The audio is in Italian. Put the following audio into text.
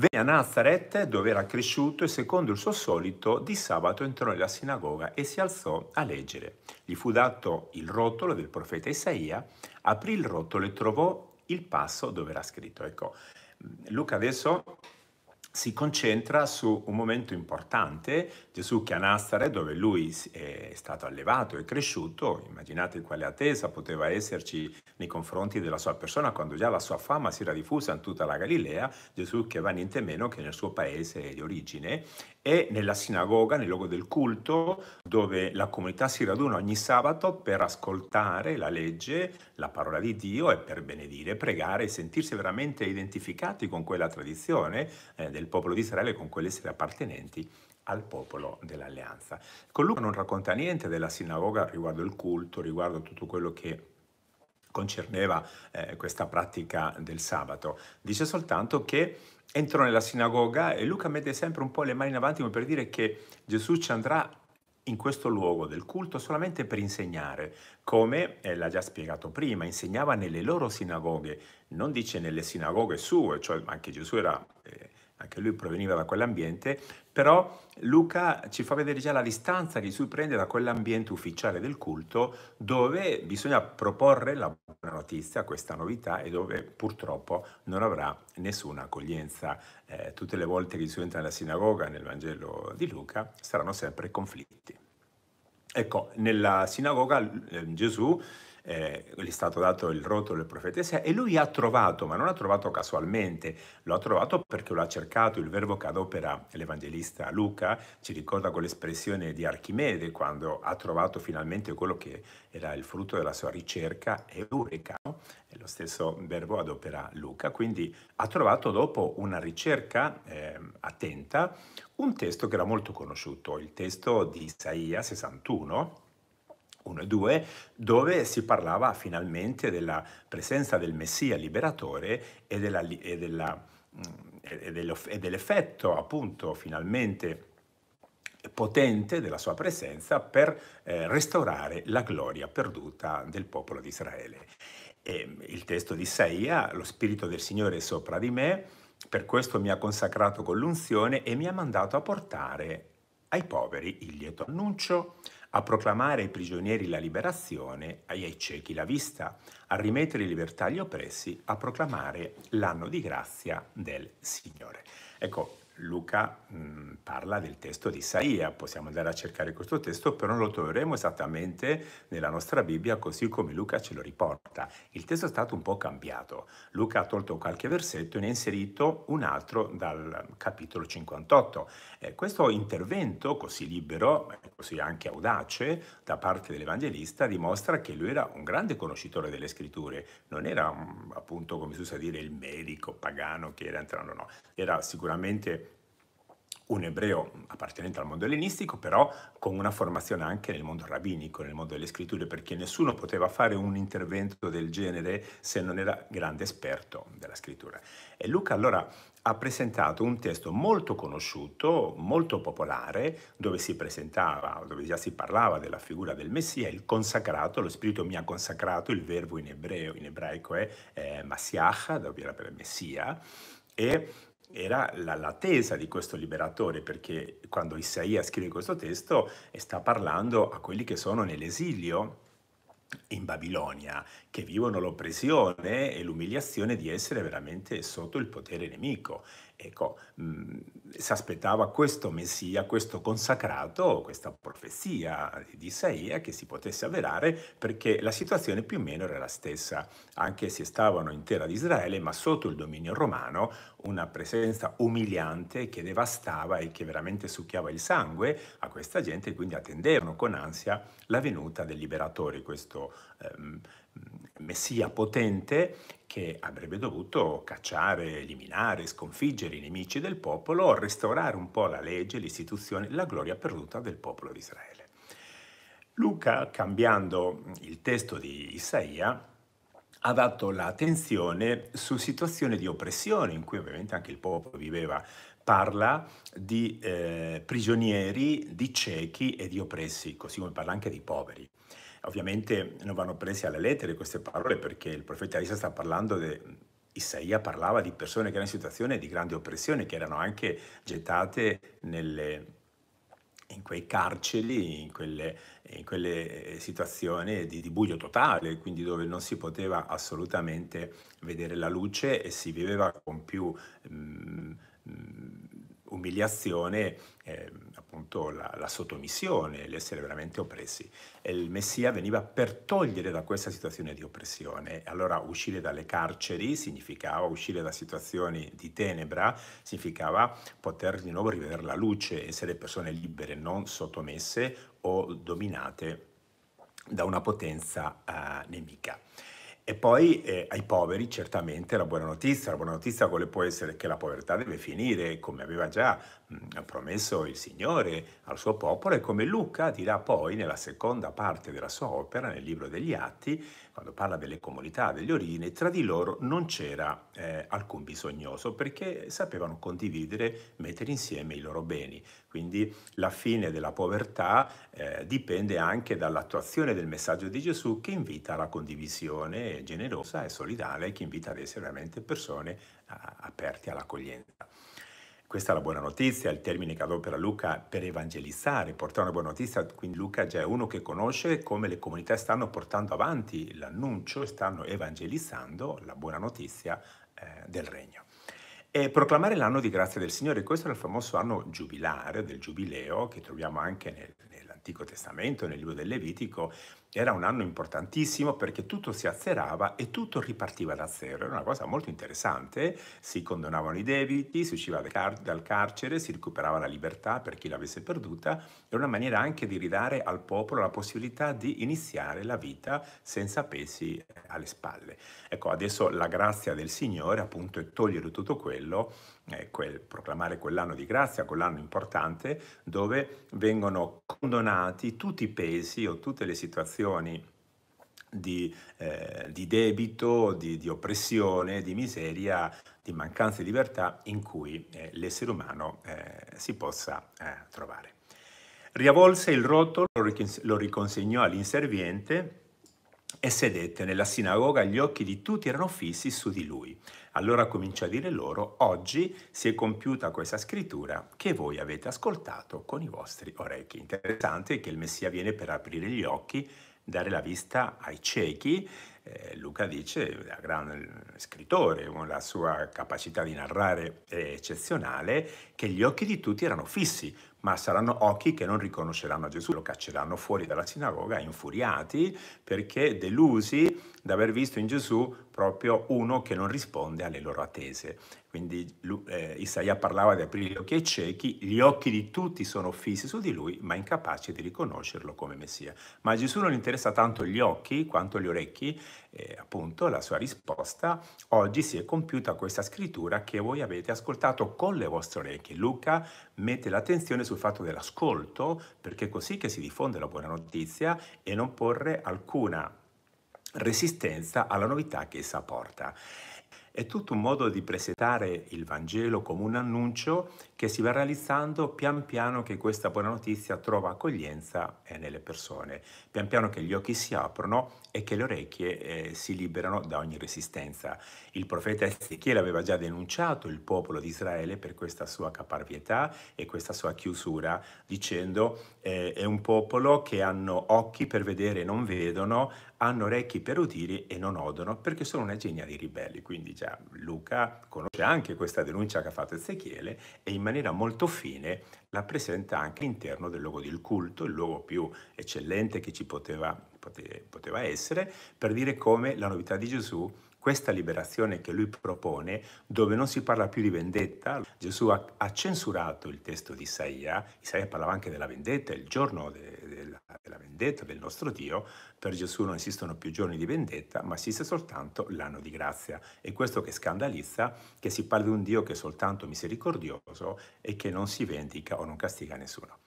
Venne a Nazareth, dove era cresciuto, e secondo il suo solito, di sabato entrò nella sinagoga e si alzò a leggere. Gli fu dato il rotolo del profeta Isaia, aprì il rotolo e trovò il passo dove era scritto. Ecco, mm, Luca adesso si concentra su un momento importante, Gesù che a Nazareth, dove lui è stato allevato e cresciuto, immaginate quale attesa poteva esserci nei confronti della sua persona quando già la sua fama si era diffusa in tutta la Galilea, Gesù che va niente meno che nel suo paese di origine e nella sinagoga, nel luogo del culto, dove la comunità si raduna ogni sabato per ascoltare la legge, la parola di Dio e per benedire, pregare e sentirsi veramente identificati con quella tradizione eh, del popolo di Israele con quelle appartenenti al popolo dell'alleanza. Con Luca non racconta niente della sinagoga riguardo il culto, riguardo tutto quello che concerneva eh, questa pratica del sabato. Dice soltanto che entrò nella sinagoga e Luca mette sempre un po' le mani in avanti come per dire che Gesù ci andrà in questo luogo del culto solamente per insegnare, come eh, l'ha già spiegato prima, insegnava nelle loro sinagoghe, non dice nelle sinagoghe sue, cioè anche Gesù era eh, anche lui proveniva da quell'ambiente, però Luca ci fa vedere già la distanza che si prende da quell'ambiente ufficiale del culto dove bisogna proporre la buona notizia, questa novità, e dove purtroppo non avrà nessuna accoglienza. Eh, tutte le volte che Gesù entra nella sinagoga, nel Vangelo di Luca, saranno sempre conflitti. Ecco, nella sinagoga eh, Gesù eh, gli è stato dato il rotolo del profeta Isaia e lui ha trovato, ma non ha trovato casualmente, lo ha trovato perché lo ha cercato, il verbo che adopera l'Evangelista Luca ci ricorda quell'espressione di Archimede quando ha trovato finalmente quello che era il frutto della sua ricerca, Eureka, no? è lo stesso verbo adopera Luca, quindi ha trovato dopo una ricerca eh, attenta un testo che era molto conosciuto, il testo di Isaia 61, 1 e 2, dove si parlava finalmente della presenza del Messia liberatore e, della, e, della, mm, e dell'effetto appunto finalmente potente della sua presenza per eh, restaurare la gloria perduta del popolo di Israele. E mm, il testo di Isaia, lo spirito del Signore è sopra di me, per questo mi ha consacrato con l'unzione e mi ha mandato a portare ai poveri il lieto annuncio, a proclamare ai prigionieri la liberazione, ai ciechi la vista, a rimettere in libertà gli oppressi, a proclamare l'anno di grazia del Signore. Ecco, Luca mh, mm, parla del testo di Isaia, possiamo andare a cercare questo testo, però non lo troveremo esattamente nella nostra Bibbia così come Luca ce lo riporta. Il testo è stato un po' cambiato. Luca ha tolto qualche versetto e ne ha inserito un altro dal capitolo 58. Eh, questo intervento così libero, eh, così anche audace, da parte dell'Evangelista dimostra che lui era un grande conoscitore delle scritture, non era mm, appunto come si usa dire il medico pagano che era entrando, no, era sicuramente un ebreo appartenente al mondo ellenistico, però con una formazione anche nel mondo rabbinico, nel mondo delle scritture, perché nessuno poteva fare un intervento del genere se non era grande esperto della scrittura. E Luca allora ha presentato un testo molto conosciuto, molto popolare, dove si presentava, dove già si parlava della figura del Messia, il consacrato, lo Spirito mi ha consacrato, il verbo in ebreo, in ebraico è eh, Masiach, dove era per Messia, e era l'attesa di questo liberatore, perché quando Isaia scrive questo testo sta parlando a quelli che sono nell'esilio in Babilonia, che vivono l'oppressione e l'umiliazione di essere veramente sotto il potere nemico Ecco, mm, si aspettava questo Messia, questo consacrato, questa profezia di Isaia che si potesse avverare perché la situazione più o meno era la stessa, anche se stavano in terra di Israele, ma sotto il dominio romano, una presenza umiliante che devastava e che veramente succhiava il sangue a questa gente, quindi attendevano con ansia la venuta del liberatore, questo ehm, messia potente che avrebbe dovuto cacciare, eliminare, sconfiggere i nemici del popolo, restaurare un po' la legge, l'istituzione, la gloria perduta del popolo di Israele. Luca, cambiando il testo di Isaia, ha dato l'attenzione su situazioni di oppressione in cui ovviamente anche il popolo viveva, parla di eh, prigionieri, di ciechi e di oppressi, così come parla anche di poveri ovviamente non vanno prese alle lettere queste parole perché il profeta Isa sta parlando di... Isaia parlava di persone che erano in situazione di grande oppressione, che erano anche gettate nelle, in quei carceri, in quelle, in quelle eh, situazioni di, di, buio totale, quindi dove non si poteva assolutamente vedere la luce e si viveva con più um, umiliazione. Eh, appunto la, la sottomissione, l'essere veramente oppressi. E il Messia veniva per togliere da questa situazione di oppressione. Allora uscire dalle carceri significava uscire da situazioni di tenebra, significava poter di nuovo rivedere la luce, essere persone libere, non sottomesse o dominate da una potenza eh, nemica. E poi eh, ai poveri certamente la buona notizia, la buona notizia quale può essere che la povertà deve finire, come aveva già mh, promesso il Signore al suo popolo e come Luca dirà poi nella seconda parte della sua opera, nel libro degli Atti, quando parla delle comunità degli origini, tra di loro non c'era eh, alcun bisognoso perché sapevano condividere, mettere insieme i loro beni. Quindi la fine della povertà eh, dipende anche dall'attuazione del messaggio di Gesù che invita alla condivisione generosa, e solidale, che invita ad essere veramente persone aperte all'accoglienza. Questa è la buona notizia, il termine che adopera Luca per evangelizzare, portare una buona notizia, quindi Luca già è uno che conosce come le comunità stanno portando avanti l'annuncio, stanno evangelizzando la buona notizia eh, del regno. E proclamare l'anno di grazia del Signore, questo è il famoso anno giubilare, del giubileo, che troviamo anche nel nell'Antico Testamento, nel libro del Levitico, era un anno importantissimo perché tutto si azzerava e tutto ripartiva da zero. Era una cosa molto interessante, si condonavano i debiti, si usciva dal carcere, si recuperava la libertà per chi l'avesse perduta, era una maniera anche di ridare al popolo la possibilità di iniziare la vita senza pesi alle spalle. Ecco, adesso la grazia del Signore appunto è togliere tutto quello Quel, proclamare quell'anno di grazia, quell'anno importante, dove vengono condonati tutti i pesi o tutte le situazioni di, eh, di debito, di, di, oppressione, di miseria, di mancanza di libertà in cui eh, l'essere umano eh, si possa eh, trovare. Riavolse il rotolo, lo riconsegnò all'inserviente e sedette nella sinagoga, gli occhi di tutti erano fissi su di lui. Allora comincia a dire loro, oggi si è compiuta questa scrittura che voi avete ascoltato con i vostri orecchi. Interessante che il Messia viene per aprire gli occhi, dare la vista ai ciechi. Eh, Luca dice, da gran scrittore, la sua capacità di narrare è eccezionale, che gli occhi di tutti erano fissi ma saranno occhi che non riconosceranno Gesù, lo cacceranno fuori dalla sinagoga infuriati perché delusi d'aver visto in Gesù proprio uno che non risponde alle loro attese. Quindi eh, Isaia parlava di aprire gli occhi ai ciechi, gli occhi di tutti sono fissi su di lui, ma incapaci di riconoscerlo come Messia. Ma a Gesù non interessa tanto gli occhi quanto gli orecchi, eh, appunto la sua risposta, oggi si è compiuta questa scrittura che voi avete ascoltato con le vostre orecchie. Luca mette l'attenzione sul fatto dell'ascolto, perché è così che si diffonde la buona notizia e non porre alcuna resistenza alla novità che essa porta. È tutto un modo di presentare il Vangelo come un annuncio che si va realizzando pian piano che questa buona notizia trova accoglienza eh, nelle persone, pian piano che gli occhi si aprono e che le orecchie eh, si liberano da ogni resistenza. Il profeta Ezechiele aveva già denunciato il popolo di Israele per questa sua caparvietà e questa sua chiusura, dicendo eh, è un popolo che hanno occhi per vedere e non vedono, hanno orecchi per udire e non odono, perché sono una genia di ribelli. Quindi cioè Luca conosce anche questa denuncia che ha fatto Ezechiele e in maniera molto fine la presenta anche all'interno del luogo del culto, il luogo più eccellente che ci poteva, poteva essere, per dire come la novità di Gesù questa liberazione che lui propone, dove non si parla più di vendetta, Gesù ha, censurato il testo di Isaia, Isaia parlava anche della vendetta, il giorno de, la vendetta del nostro Dio, per Gesù non esistono più giorni di vendetta, ma esiste soltanto l'anno di grazia. E questo che scandalizza che si parla di un Dio che è soltanto misericordioso e che non si vendica o non castiga nessuno.